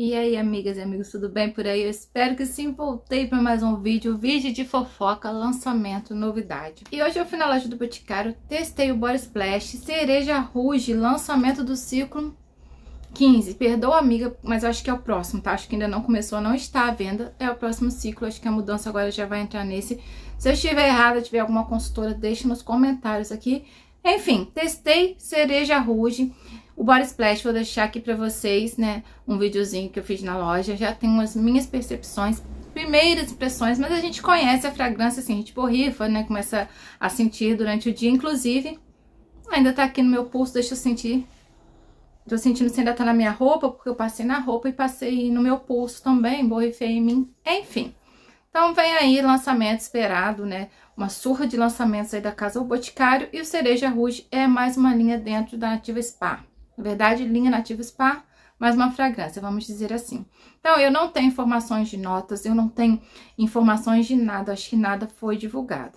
E aí, amigas e amigos, tudo bem por aí? Eu espero que sim, voltei para mais um vídeo, vídeo de fofoca, lançamento, novidade. E hoje eu é fui na loja do Boticário, testei o Body Splash, Cereja Ruge, lançamento do ciclo 15. Perdoa, amiga, mas eu acho que é o próximo, tá? Acho que ainda não começou, não está à venda, é o próximo ciclo, acho que a mudança agora já vai entrar nesse. Se eu estiver errada, tiver alguma consultora, deixe nos comentários aqui. Enfim, testei cereja ruge. O Body Splash, vou deixar aqui pra vocês, né, um videozinho que eu fiz na loja. Já tenho as minhas percepções, primeiras impressões, mas a gente conhece a fragrância, assim, a gente borrifa, né, começa a sentir durante o dia. Inclusive, ainda tá aqui no meu pulso, deixa eu sentir. Tô sentindo se ainda tá na minha roupa, porque eu passei na roupa e passei no meu pulso também, borrifei em mim, enfim. Então vem aí lançamento esperado, né? Uma surra de lançamentos aí da Casa O Boticário e o Cereja Rouge é mais uma linha dentro da Nativa Spa. Na verdade, linha Nativa Spa, mais uma fragrância, vamos dizer assim. Então, eu não tenho informações de notas, eu não tenho informações de nada, acho que nada foi divulgado.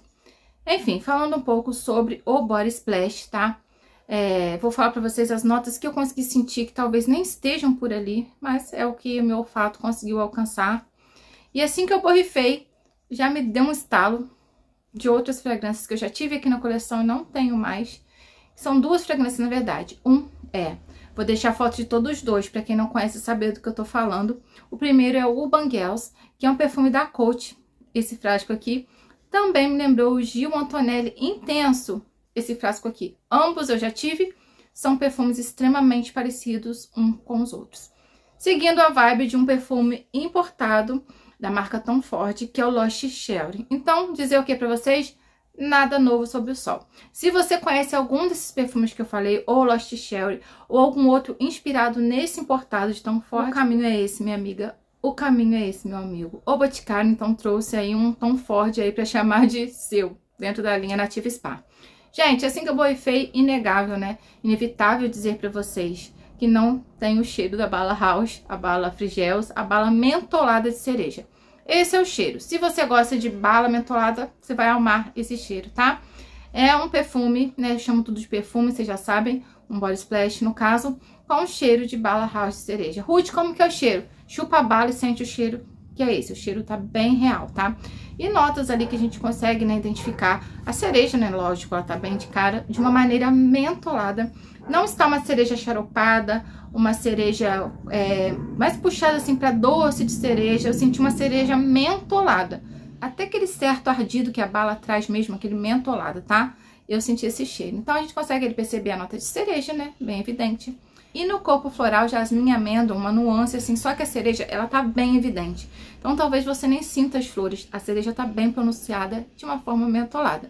Enfim, falando um pouco sobre o Body Splash, tá? É, vou falar para vocês as notas que eu consegui sentir, que talvez nem estejam por ali, mas é o que o meu olfato conseguiu alcançar e assim que eu borrifei, já me deu um estalo de outras fragrâncias que eu já tive aqui na coleção e não tenho mais. São duas fragrâncias, na verdade. Um é, vou deixar foto de todos os dois, para quem não conhece saber do que eu tô falando. O primeiro é o Urban Girls, que é um perfume da Coach, esse frasco aqui. Também me lembrou o Gil Antonelli Intenso, esse frasco aqui. Ambos eu já tive, são perfumes extremamente parecidos um com os outros. Seguindo a vibe de um perfume importado, da marca Tom Ford, que é o Lost Shell. Então, dizer o que para vocês? Nada novo sobre o sol. Se você conhece algum desses perfumes que eu falei, ou Lost Sherry, ou algum outro inspirado nesse importado de Tom Ford, o caminho é esse, minha amiga. O caminho é esse, meu amigo. O Boticário, então, trouxe aí um Tom Ford aí para chamar de seu, dentro da linha Nativa Spa. Gente, assim que eu boifei, inegável, né? Inevitável dizer para vocês que não tem o cheiro da bala House, a bala Frigels, a bala mentolada de cereja. Esse é o cheiro. Se você gosta de bala mentolada, você vai amar esse cheiro, tá? É um perfume, né? Eu chamo tudo de perfume, vocês já sabem. Um body splash, no caso, com um cheiro de bala house de cereja. Ruth, como que é o cheiro? Chupa a bala e sente o cheiro que é esse. O cheiro tá bem real, tá? E notas ali que a gente consegue, né, identificar. A cereja, né, lógico, ela tá bem de cara, de uma maneira mentolada. Não está uma cereja charopada, uma cereja é, mais puxada, assim, pra doce de cereja. Eu senti uma cereja mentolada. Até aquele certo ardido que a bala traz mesmo, aquele mentolado, tá? Eu senti esse cheiro. Então, a gente consegue perceber a nota de cereja, né? Bem evidente. E no corpo floral, jasmim e amêndoa, uma nuance assim, só que a cereja, ela tá bem evidente. Então talvez você nem sinta as flores, a cereja tá bem pronunciada de uma forma mentolada.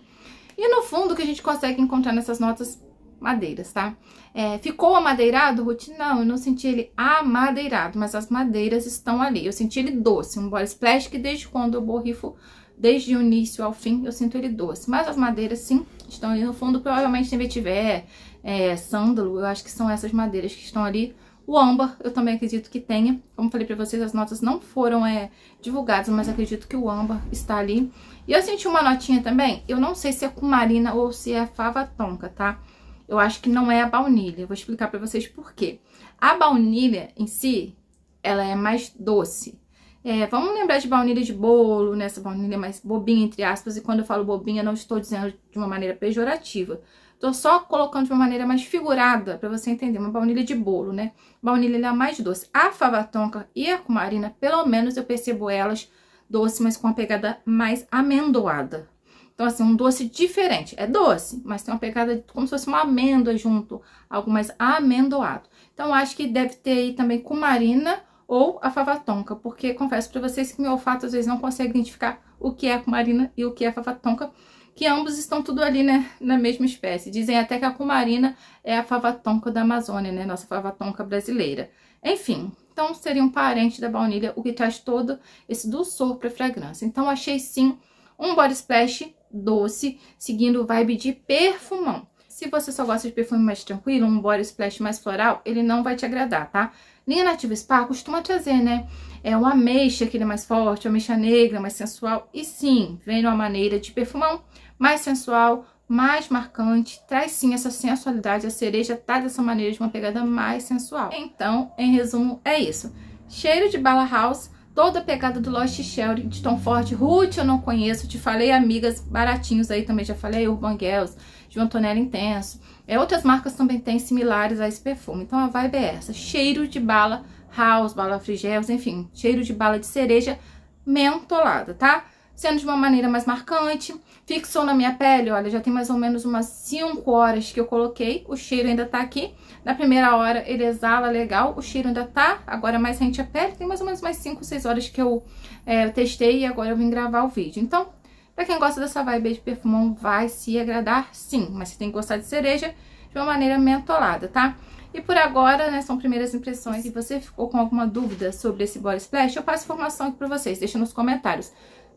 E no fundo, o que a gente consegue encontrar nessas notas madeiras, tá? É, ficou amadeirado, Ruth? Não, eu não senti ele amadeirado, mas as madeiras estão ali. Eu senti ele doce, um body splash que desde quando eu borrifo, desde o início ao fim, eu sinto ele doce. Mas as madeiras, sim, estão ali no fundo, provavelmente tem vetiver, é, sândalo, eu acho que são essas madeiras que estão ali. O âmbar eu também acredito que tenha. Como falei pra vocês, as notas não foram é, divulgadas, mas acredito que o âmbar está ali. E eu senti uma notinha também, eu não sei se é cumarina ou se é fava tonka, tá? Eu acho que não é a baunilha, vou explicar pra vocês por quê. A baunilha em si, ela é mais doce. É, vamos lembrar de baunilha de bolo, nessa né? baunilha mais bobinha, entre aspas, e quando eu falo bobinha, não estou dizendo de uma maneira pejorativa. Estou só colocando de uma maneira mais figurada, para você entender, uma baunilha de bolo, né? Baunilha é mais doce. A fava tonka e a cumarina, pelo menos eu percebo elas doce, mas com uma pegada mais amendoada. Então, assim, um doce diferente. É doce, mas tem uma pegada como se fosse uma amêndoa junto, algo mais amendoado. Então, acho que deve ter aí também cumarina ou a favatonca, porque confesso para vocês que meu olfato às vezes não consegue identificar o que é cumarina e o que é favatonca, que ambos estão tudo ali, né, na mesma espécie. Dizem até que a cumarina é a favatonca da Amazônia, né, nossa favatonca brasileira. Enfim, então seria um parente da baunilha, o que traz todo esse doçor para a fragrância. Então achei sim um body splash doce, seguindo o vibe de perfumão. Se você só gosta de perfume mais tranquilo, um body splash mais floral, ele não vai te agradar, tá? Linha Nativa Spa costuma trazer, né? É uma ameixa, que ele é mais forte, uma ameixa negra, mais sensual. E sim, vem uma maneira de perfumão mais sensual, mais marcante, traz sim essa sensualidade, a cereja tá dessa maneira de uma pegada mais sensual. Então, em resumo, é isso. Cheiro de bala house, toda a pegada do Lost Sherry, de Tom Ford, Ruth eu não conheço, te falei Amigas, baratinhos aí também, já falei Urban Girls, de Antonella Intenso. É, outras marcas também têm similares a esse perfume, então a vibe é essa. Cheiro de bala, house, bala frigels, enfim, cheiro de bala de cereja mentolada, tá? sendo de uma maneira mais marcante. Fixou na minha pele, olha, já tem mais ou menos umas 5 horas que eu coloquei, o cheiro ainda tá aqui. Na primeira hora ele exala legal, o cheiro ainda tá, agora mais rente a pele. Tem mais ou menos mais 5, 6 horas que eu é, testei e agora eu vim gravar o vídeo. Então, pra quem gosta dessa vibe de perfumão, vai se agradar sim, mas você tem que gostar de cereja de uma maneira mentolada, tá? E por agora, né, são primeiras impressões. Se você ficou com alguma dúvida sobre esse Body Splash, eu passo informação aqui pra vocês, deixa nos comentários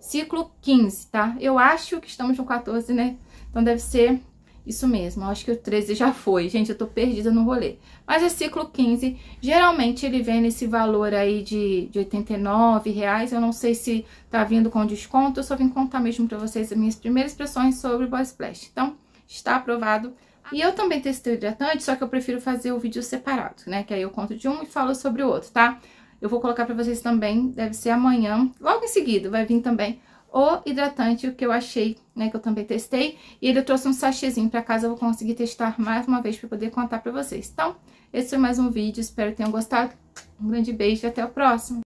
ciclo 15, tá? Eu acho que estamos no 14, né? Então deve ser isso mesmo, eu acho que o 13 já foi. Gente, eu tô perdida no rolê. Mas o ciclo 15, geralmente ele vem nesse valor aí de, de 89 reais. Eu não sei se tá vindo com desconto, eu só vim contar mesmo pra vocês as minhas primeiras impressões sobre o Boss Splash. Então, está aprovado. E eu também testei o hidratante, só que eu prefiro fazer o vídeo separado, né? Que aí eu conto de um e falo sobre o outro, tá? Eu vou colocar pra vocês também, deve ser amanhã, logo em seguida vai vir também o hidratante que eu achei, né, que eu também testei. E ele trouxe um sachêzinho pra casa, eu vou conseguir testar mais uma vez pra poder contar pra vocês. Então, esse foi mais um vídeo, espero que tenham gostado. Um grande beijo e até o próximo.